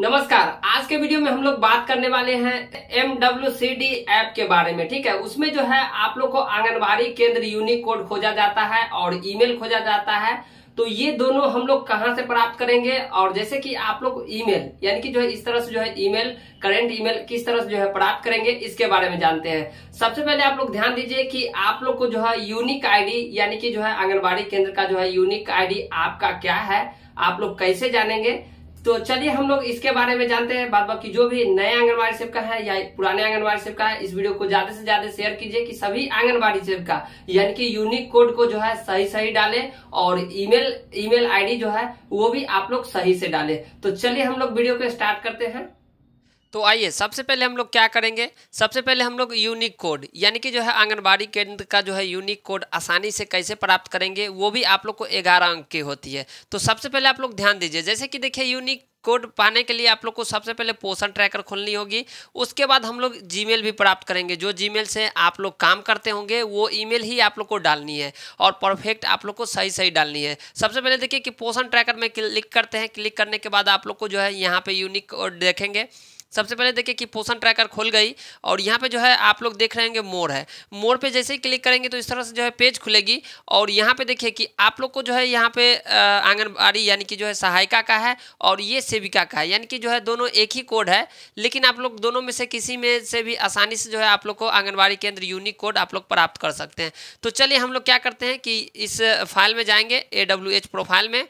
नमस्कार आज के वीडियो में हम लोग बात करने वाले हैं M W C D app के बारे में ठीक है उसमें जो है आप लोग को आंगनबाड़ी केंद्र यूनिक कोड खोजा जाता है और ईमेल खोजा जाता है तो ये दोनों हम लोग कहाँ से प्राप्त करेंगे और जैसे कि आप लोग ईमेल यानी कि जो है इस तरह से जो है ईमेल करेंट ईमेल किस तरह से जो है प्राप्त करेंगे इसके बारे में जानते हैं सबसे पहले आप लोग ध्यान दीजिए कि आप लोग को जो है यूनिक आईडी यानी कि जो है आंगनबाड़ी केंद्र का जो है यूनिक आईडी आपका क्या है आप लोग कैसे जानेंगे तो चलिए हम लोग इसके बारे में जानते हैं बाद बाकी जो भी नए आंगनबाड़ी सेवका है या पुराने आंगनबाड़ी सेवका है इस वीडियो को ज्यादा से ज्यादा शेयर कीजिए कि सभी आंगनबाड़ी सेवका यानी कि यूनिक कोड को जो है सही सही डाले और ईमेल ईमेल आईडी जो है वो भी आप लोग सही से डाले तो चलिए हम लोग वीडियो को स्टार्ट करते हैं तो आइए सबसे पहले हम लोग क्या करेंगे सबसे पहले हम लोग यूनिक कोड यानी कि जो है आंगनबाड़ी केंद्र का जो है यूनिक कोड आसानी से कैसे प्राप्त करेंगे वो भी आप लोग को ग्यारह अंक की होती है तो सबसे पहले आप लोग ध्यान दीजिए जैसे कि देखिए यूनिक कोड पाने के लिए आप लोग को सबसे पहले पोषण ट्रैकर खोलनी होगी उसके बाद हम लोग जीमेल भी प्राप्त करेंगे जो जीमेल से आप लोग काम करते होंगे वो ईमेल ही आप लोग को डालनी है और परफेक्ट आप लोग को सही सही डालनी है सबसे पहले देखिए कि पोषण ट्रैकर में क्लिक करते हैं क्लिक करने के बाद आप लोग को जो है यहाँ पे यूनिक कोड देखेंगे सबसे पहले देखिए कि पोषण ट्रैकर खुल गई और यहाँ पे जो है आप लोग देख हैं मोर है मोर पे जैसे ही क्लिक करेंगे तो इस तरह से जो है पेज खुलेगी और यहाँ पे देखिए कि आप लोग को जो है यहाँ पे आंगनबाड़ी यानी कि जो है सहायिका का है और ये सेविका का है यानी कि जो है दोनों एक ही कोड है लेकिन आप लोग दोनों में से किसी में से भी आसानी से जो है आप लोग को आंगनबाड़ी केंद्र यूनिक कोड आप लोग प्राप्त कर सकते हैं तो चलिए हम लोग क्या करते हैं कि इस फाइल में जाएंगे ए प्रोफाइल में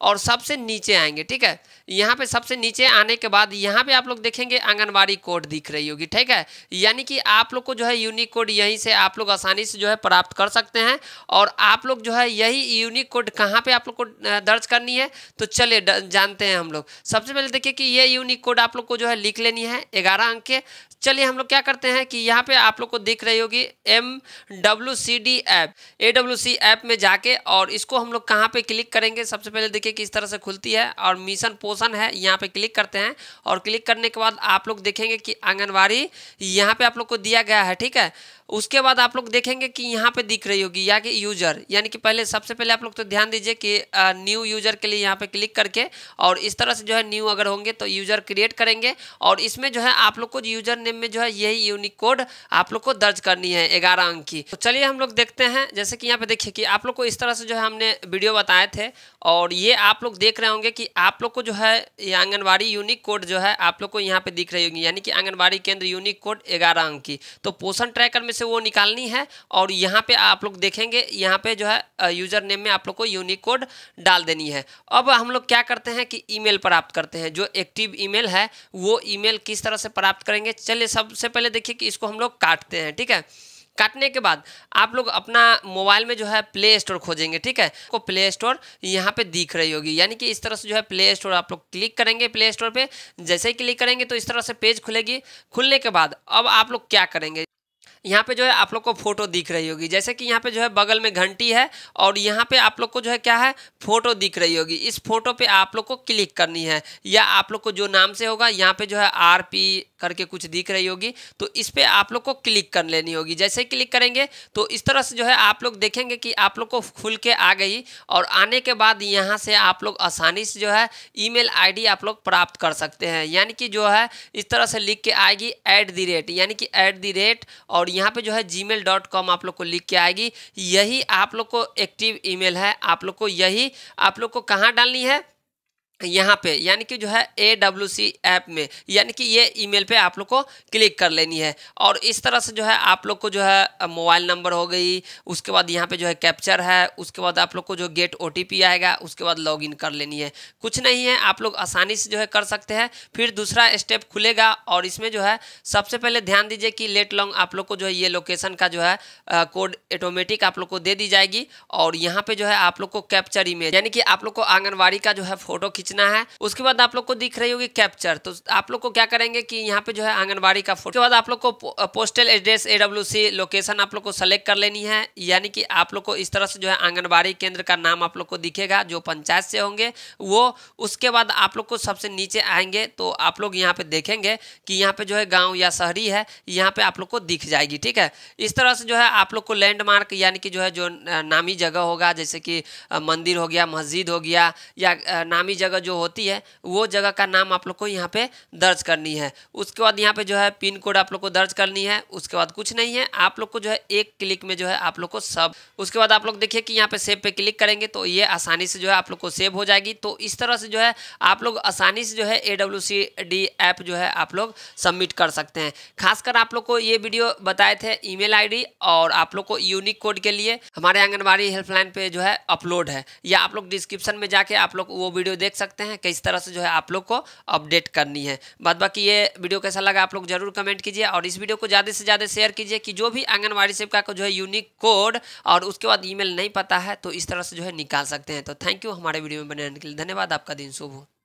और सबसे नीचे आएंगे ठीक है यहाँ पे सबसे नीचे आने के बाद यहाँ पे आप लोग देखेंगे आंगनबाड़ी कोड दिख रही होगी ठीक है यानी कि आप लोग को जो है यूनिक कोड यहीं से आप लोग आसानी से जो है प्राप्त कर सकते हैं और आप लोग जो है यही यूनिक कोड कहाँ पे आप लोग को दर्ज करनी है तो चलिए जानते हैं हम लोग सबसे पहले देखिए कि ये यूनिक कोड आप लोग को जो है लिख लेनी है ग्यारह अंक के चलिए हम लोग क्या करते हैं कि यहाँ पे आप लोग को दिख रही होगी M W C D app A W C app में जाके और इसको हम लोग कहाँ पे क्लिक करेंगे सबसे पहले देखिए देखिए किस तरह से खुलती है और मिशन पोषण है यहाँ पे क्लिक करते हैं और क्लिक करने के बाद आप लोग देखेंगे कि आंगनबाड़ी यहाँ पे आप लोग को दिया गया है ठीक है उसके बाद आप लोग देखेंगे कि यहाँ पे दिख रही होगी या कि यूजर यानी कि पहले सबसे पहले आप लोग तो ध्यान दीजिए कि न्यू यूजर के लिए यहाँ पे क्लिक करके और इस तरह से जो है न्यू अगर होंगे तो यूजर क्रिएट करेंगे और इसमें जो है आप लोग को यूजर नेम में जो है यही यूनिक कोड आप लोग को दर्ज करनी है ग्यारह अंक की तो चलिए हम लोग देखते हैं जैसे कि यहाँ पे देखिए कि आप लोग को इस तरह से जो है हमने वीडियो बताए थे और ये आप लोग देख रहे होंगे कि आप लोग को जो है आंगनबाड़ी यूनिक कोड जो है आप लोग को यहाँ पे दिख रही होगी यानी कि आंगनबाड़ी केंद्र यूनिक कोड ग्यारह अंक की तो पोषण ट्रैकर में से वो निकालनी है और यहाँ पे आप लोग देखेंगे यहाँ पे जो है यूज़र नेम में आप लोग को यूनिक कोड डाल देनी है अब हम लोग क्या करते हैं कि ईमेल प्राप्त करते हैं जो एक्टिव ईमेल है वो ईमेल किस तरह से प्राप्त करेंगे चलिए सबसे पहले देखिए कि इसको हम लोग काटते हैं ठीक है काटने के बाद आप लोग अपना मोबाइल में जो है प्ले स्टोर खोजेंगे ठीक है आपको प्ले स्टोर यहाँ पे दिख रही होगी यानी कि इस तरह से जो है प्ले स्टोर आप लोग क्लिक करेंगे प्ले स्टोर पे जैसे ही क्लिक करेंगे तो इस तरह से पेज खुलेगी खुलने के बाद अब आप लोग क्या करेंगे यहाँ पे जो है आप लोग को फोटो दिख रही होगी जैसे कि यहाँ पे जो है बगल में घंटी है और यहाँ पे आप लोग को जो है क्या है फोटो दिख रही होगी इस फोटो पे आप लोग को क्लिक करनी है या आप लोग को जो नाम से होगा यहाँ पे जो है आर पी करके कुछ दिख रही होगी तो इस पर आप लोग को क्लिक कर लेनी होगी जैसे ही क्लिक करेंगे तो इस तरह से जो है आप लोग देखेंगे कि आप लोग को खुल के आ गई और आने के बाद यहाँ से आप लोग आसानी से जो है ईमेल डी आप लोग प्राप्त कर सकते हैं यानी कि जो है इस तरह से लिख के आएगी एट दी रेट यानी कि एट दी रेट और और यहाँ पे जो है जी आप लोग को लिख के आएगी यही आप लोग को एक्टिव ईमेल है आप लोग को यही आप लोग को कहाँ डालनी है यहाँ पे यानी कि जो है ए डब्ल्यू सी ऐप में यानी कि ये ईमेल पे आप लोग को क्लिक कर लेनी है और इस तरह से जो है आप लोग को जो है मोबाइल नंबर हो गई उसके बाद यहाँ पे जो है कैप्चर है उसके बाद आप लोग को जो गेट ओ आएगा उसके बाद लॉगिन कर लेनी है कुछ नहीं है आप लोग आसानी से जो है कर सकते हैं फिर दूसरा स्टेप खुलेगा और इसमें जो है सबसे पहले ध्यान दीजिए कि लेट लॉन्ग आप लोग को जो है ये लोकेशन का जो है कोड ऑटोमेटिक आप लोग को दे दी जाएगी और यहाँ पर जो है आप लोग को कैप्चर ईमेल यानी कि आप लोग को आंगनबाड़ी का जो है फोटो खींच खींचना है उसके बाद आप लोग को दिख रही होगी कैप्चर तो आप लोग को क्या करेंगे कि यहाँ पे जो है आंगनबाड़ी का फोटो बाद आप लोग को पोस्टल एड्रेस ए लोकेशन आप लोग को सेलेक्ट कर लेनी है यानी कि आप लोग को इस तरह से जो है आंगनबाड़ी केंद्र का नाम आप लोग को दिखेगा जो पंचायत से होंगे वो उसके बाद आप लोग को सबसे नीचे आएंगे तो आप लोग यहाँ पे देखेंगे कि यहाँ पे जो है गाँव या शहरी है यहाँ पे आप लोग को दिख जाएगी ठीक है इस तरह से जो है आप लोग को लैंडमार्क यानी कि जो है जो नामी जगह होगा जैसे कि मंदिर हो गया मस्जिद हो गया या नामी जगह जगह जो होती है वो जगह का नाम आप लोग को यहाँ पे दर्ज करनी है उसके बाद यहाँ पे जो है पिन कोड आप लोग को दर्ज करनी है उसके बाद कुछ नहीं है आप लोग को जो है एक क्लिक में जो है आप लोग को सब उसके बाद आप लोग देखिए कि यहाँ पे सेव पे क्लिक करेंगे तो ये आसानी से जो है आप लोग को सेव हो जाएगी तो इस तरह से जो है आप लोग आसानी से जो है ए ऐप जो है आप लोग सबमिट कर सकते हैं खासकर आप लोग को ये वीडियो बताए थे ईमेल आईडी और आप लोग को यूनिक कोड के लिए हमारे आंगनबाड़ी हेल्पलाइन पे जो है अपलोड है या आप लोग डिस्क्रिप्शन में जाके आप लोग वो वीडियो देख सकते सकते हैं किस तरह से जो है आप लोग को अपडेट करनी है बाद बाकी ये वीडियो कैसा लगा आप लोग जरूर कमेंट कीजिए और इस वीडियो को ज़्यादा से ज़्यादा शेयर कीजिए कि जो भी आंगनबाड़ी सेविका का जो है यूनिक कोड और उसके बाद ई नहीं पता है तो इस तरह से जो है निकाल सकते हैं तो थैंक यू हमारे वीडियो में बने रहने के लिए धन्यवाद आपका दिन शुभ हो